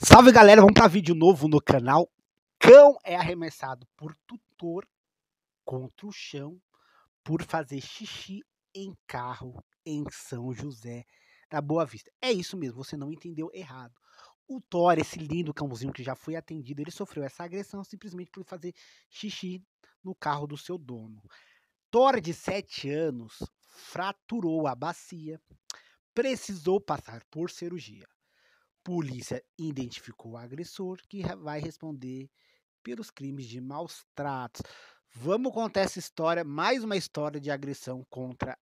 Salve galera, vamos para vídeo novo no canal. Cão é arremessado por tutor contra o chão por fazer xixi em carro em São José da Boa Vista. É isso mesmo, você não entendeu errado. O Thor, esse lindo cãozinho que já foi atendido, ele sofreu essa agressão simplesmente por fazer xixi no carro do seu dono. Thor, de 7 anos, fraturou a bacia, precisou passar por cirurgia Polícia identificou o agressor que vai responder pelos crimes de maus tratos. Vamos contar essa história, mais uma história de agressão contra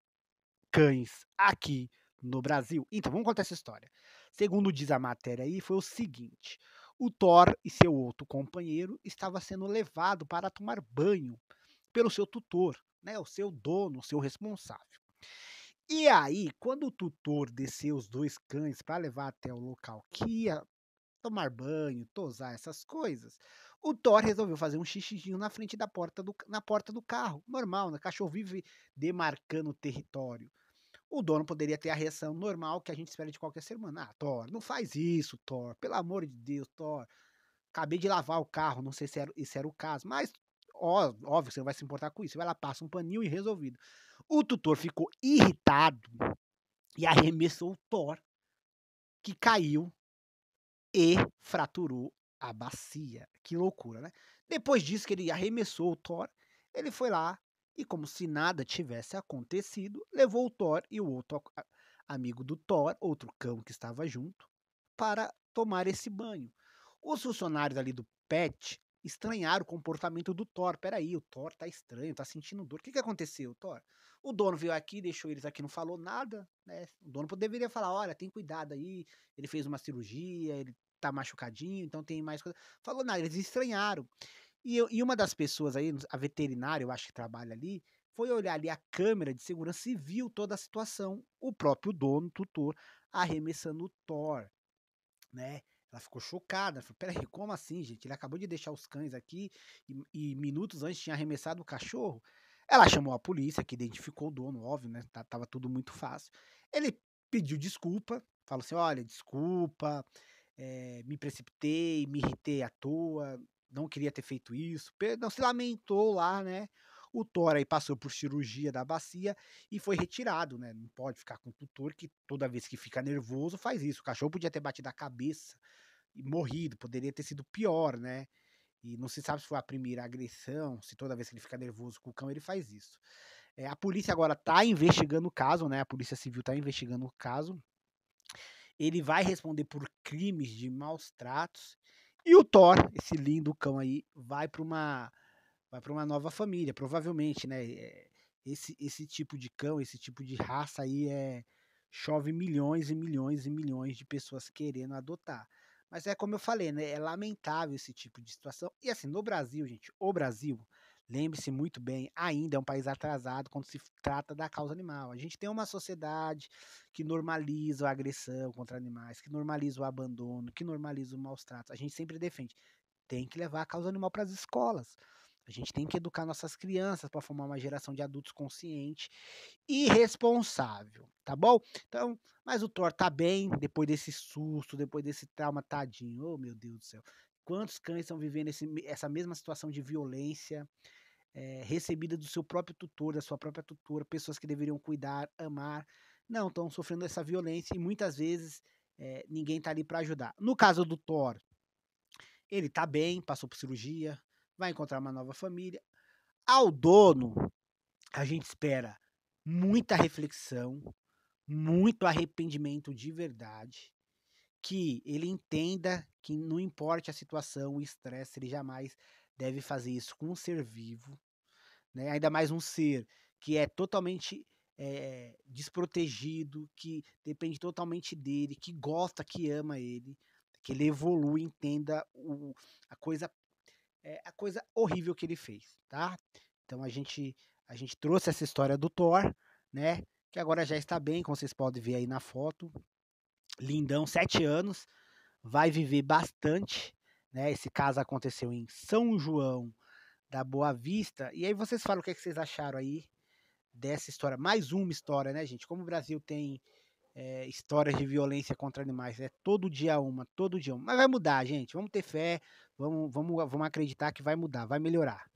cães aqui no Brasil. Então, vamos contar essa história. Segundo diz a matéria aí, foi o seguinte: o Thor e seu outro companheiro estavam sendo levado para tomar banho pelo seu tutor, né, o seu dono, o seu responsável. E aí, quando o tutor desceu os dois cães para levar até o local que ia tomar banho, tosar essas coisas, o Thor resolveu fazer um xixizinho na frente da porta do, na porta do carro. Normal, né? cachorro vive demarcando o território. O dono poderia ter a reação normal que a gente espera de qualquer ser humano. Ah, Thor, não faz isso, Thor. Pelo amor de Deus, Thor. Acabei de lavar o carro, não sei se era, esse era o caso, mas ó, óbvio você não vai se importar com isso. Você vai lá, passa um paninho e resolvido. O tutor ficou irritado e arremessou o Thor, que caiu e fraturou a bacia. Que loucura, né? Depois disso que ele arremessou o Thor, ele foi lá e, como se nada tivesse acontecido, levou o Thor e o outro amigo do Thor, outro cão que estava junto, para tomar esse banho. Os funcionários ali do PET estranhar o comportamento do Thor. Peraí, o Thor tá estranho, tá sentindo dor. O que, que aconteceu, Thor? O dono veio aqui, deixou eles aqui, não falou nada, né? O dono deveria falar, olha, tem cuidado aí, ele fez uma cirurgia, ele tá machucadinho, então tem mais coisa. Falou nada, eles estranharam. E, eu, e uma das pessoas aí, a veterinária, eu acho que trabalha ali, foi olhar ali a câmera de segurança e viu toda a situação. O próprio dono, tutor, arremessando o Thor, né? Ela ficou chocada. Ela falou: peraí, como assim, gente? Ele acabou de deixar os cães aqui e, e minutos antes tinha arremessado o cachorro. Ela chamou a polícia, que identificou o dono, óbvio, né? Tá, tava tudo muito fácil. Ele pediu desculpa, falou assim: olha, desculpa, é, me precipitei, me irritei à toa, não queria ter feito isso. Não se lamentou lá, né? O Thor aí passou por cirurgia da bacia e foi retirado, né? Não pode ficar com o tutor que toda vez que fica nervoso faz isso. O cachorro podia ter batido a cabeça morrido, poderia ter sido pior, né? E não se sabe se foi a primeira agressão, se toda vez que ele fica nervoso com o cão ele faz isso. É, a polícia agora está investigando o caso, né? A polícia civil está investigando o caso. Ele vai responder por crimes de maus tratos. E o Thor, esse lindo cão aí, vai para uma vai para uma nova família, provavelmente, né? É, esse esse tipo de cão, esse tipo de raça aí é chove milhões e milhões e milhões de pessoas querendo adotar. Mas é como eu falei, né? É lamentável esse tipo de situação. E assim, no Brasil, gente, o Brasil, lembre-se muito bem, ainda é um país atrasado quando se trata da causa animal. A gente tem uma sociedade que normaliza a agressão contra animais, que normaliza o abandono, que normaliza o maus tratos. A gente sempre defende. Tem que levar a causa animal para as escolas. A gente tem que educar nossas crianças para formar uma geração de adultos consciente e responsável tá bom? Então, mas o Thor tá bem depois desse susto, depois desse trauma tadinho. Oh, meu Deus do céu. Quantos cães estão vivendo esse, essa mesma situação de violência é, recebida do seu próprio tutor, da sua própria tutora, pessoas que deveriam cuidar, amar, não estão sofrendo essa violência e muitas vezes é, ninguém tá ali para ajudar. No caso do Thor, ele tá bem, passou por cirurgia, vai encontrar uma nova família. Ao dono, a gente espera muita reflexão, muito arrependimento de verdade, que ele entenda que não importe a situação, o estresse, ele jamais deve fazer isso com um ser vivo, né? ainda mais um ser que é totalmente é, desprotegido, que depende totalmente dele, que gosta, que ama ele, que ele evolui, entenda o, a coisa é, a coisa horrível que ele fez, tá? Então a gente a gente trouxe essa história do Thor, né? que agora já está bem, como vocês podem ver aí na foto. Lindão, sete anos, vai viver bastante. Né? Esse caso aconteceu em São João da Boa Vista. E aí vocês falam o que, é que vocês acharam aí dessa história. Mais uma história, né, gente? Como o Brasil tem é, histórias de violência contra animais. É né? todo dia uma, todo dia uma. Mas vai mudar, gente. Vamos ter fé, vamos, vamos, vamos acreditar que vai mudar, vai melhorar.